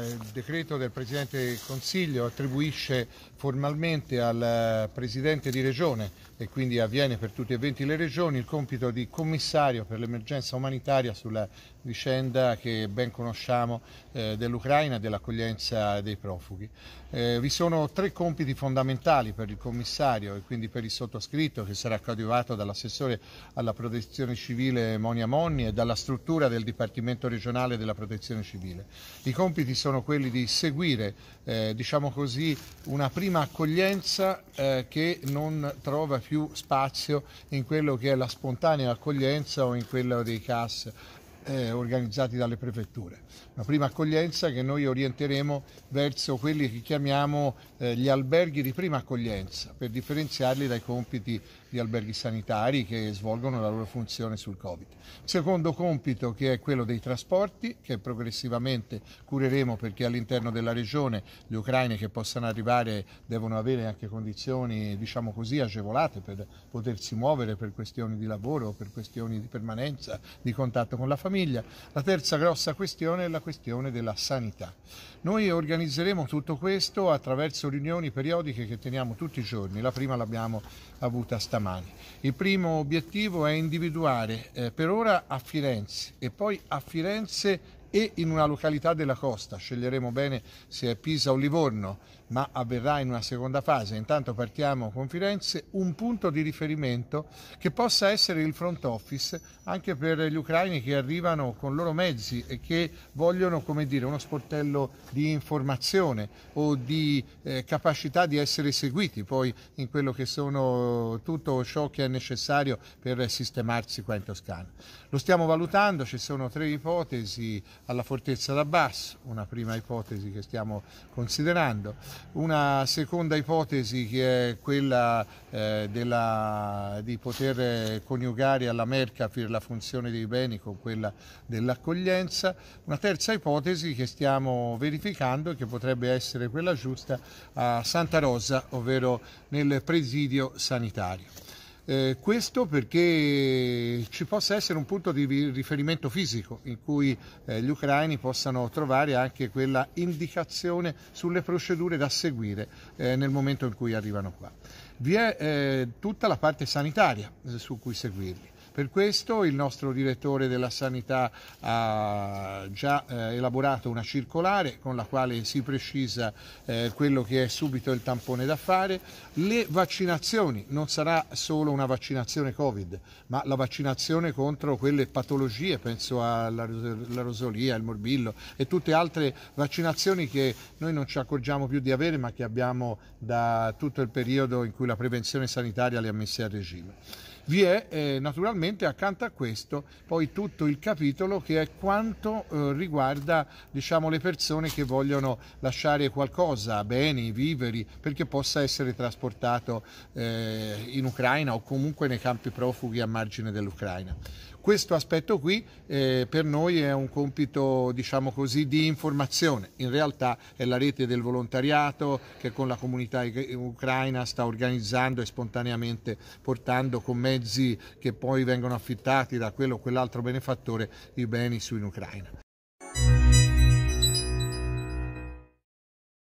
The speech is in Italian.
Eh, il decreto del Presidente del Consiglio attribuisce formalmente al eh, Presidente di Regione e quindi avviene per tutte e 20 le regioni il compito di commissario per l'emergenza umanitaria sulla vicenda che ben conosciamo eh, dell'Ucraina e dell'accoglienza dei profughi. Eh, vi sono tre compiti fondamentali per il commissario e quindi per il sottoscritto che sarà coadiuvato dall'assessore alla protezione civile Monia Monni e dalla struttura del Dipartimento regionale della protezione civile. I compiti sono sono quelli di seguire eh, diciamo così, una prima accoglienza eh, che non trova più spazio in quello che è la spontanea accoglienza o in quello dei CAS eh, organizzati dalle prefetture. Una prima accoglienza che noi orienteremo verso quelli che chiamiamo eh, gli alberghi di prima accoglienza, per differenziarli dai compiti di alberghi sanitari che svolgono la loro funzione sul Covid. Secondo compito che è quello dei trasporti, che progressivamente cureremo perché all'interno della regione gli ucraini che possano arrivare devono avere anche condizioni diciamo così, agevolate per potersi muovere per questioni di lavoro, per questioni di permanenza, di contatto con la famiglia. La terza grossa questione è la questione della sanità. Noi organizzeremo tutto questo attraverso riunioni periodiche che teniamo tutti i giorni. La prima l'abbiamo avuta stamattina stamani. Il primo obiettivo è individuare eh, per ora a Firenze e poi a Firenze e in una località della costa, sceglieremo bene se è Pisa o Livorno, ma avverrà in una seconda fase. Intanto partiamo con Firenze, un punto di riferimento che possa essere il front office anche per gli ucraini che arrivano con loro mezzi e che vogliono, come dire, uno sportello di informazione o di eh, capacità di essere seguiti poi in quello che sono tutto ciò che è necessario per sistemarsi qua in Toscana. Lo stiamo valutando, ci sono tre ipotesi alla fortezza da Bass, una prima ipotesi che stiamo considerando una seconda ipotesi che è quella eh, della, di poter eh, coniugare alla Mercafir la funzione dei beni con quella dell'accoglienza. Una terza ipotesi che stiamo verificando e che potrebbe essere quella giusta a Santa Rosa, ovvero nel presidio sanitario. Eh, questo perché ci possa essere un punto di riferimento fisico in cui eh, gli ucraini possano trovare anche quella indicazione sulle procedure da seguire eh, nel momento in cui arrivano qua. Vi è eh, tutta la parte sanitaria eh, su cui seguirli. Per questo il nostro direttore della sanità ha già eh, elaborato una circolare con la quale si precisa eh, quello che è subito il tampone da fare. Le vaccinazioni, non sarà solo una vaccinazione Covid, ma la vaccinazione contro quelle patologie, penso alla rosolia, al morbillo e tutte altre vaccinazioni che noi non ci accorgiamo più di avere ma che abbiamo da tutto il periodo in cui la prevenzione sanitaria le ha messe a regime. Vi è eh, naturalmente accanto a questo poi tutto il capitolo che è quanto eh, riguarda diciamo, le persone che vogliono lasciare qualcosa, beni, viveri, perché possa essere trasportato eh, in Ucraina o comunque nei campi profughi a margine dell'Ucraina questo aspetto qui eh, per noi è un compito diciamo così, di informazione, in realtà è la rete del volontariato che con la comunità ucraina sta organizzando e spontaneamente portando con mezzi che poi vengono affittati da quello o quell'altro benefattore i beni su in Ucraina.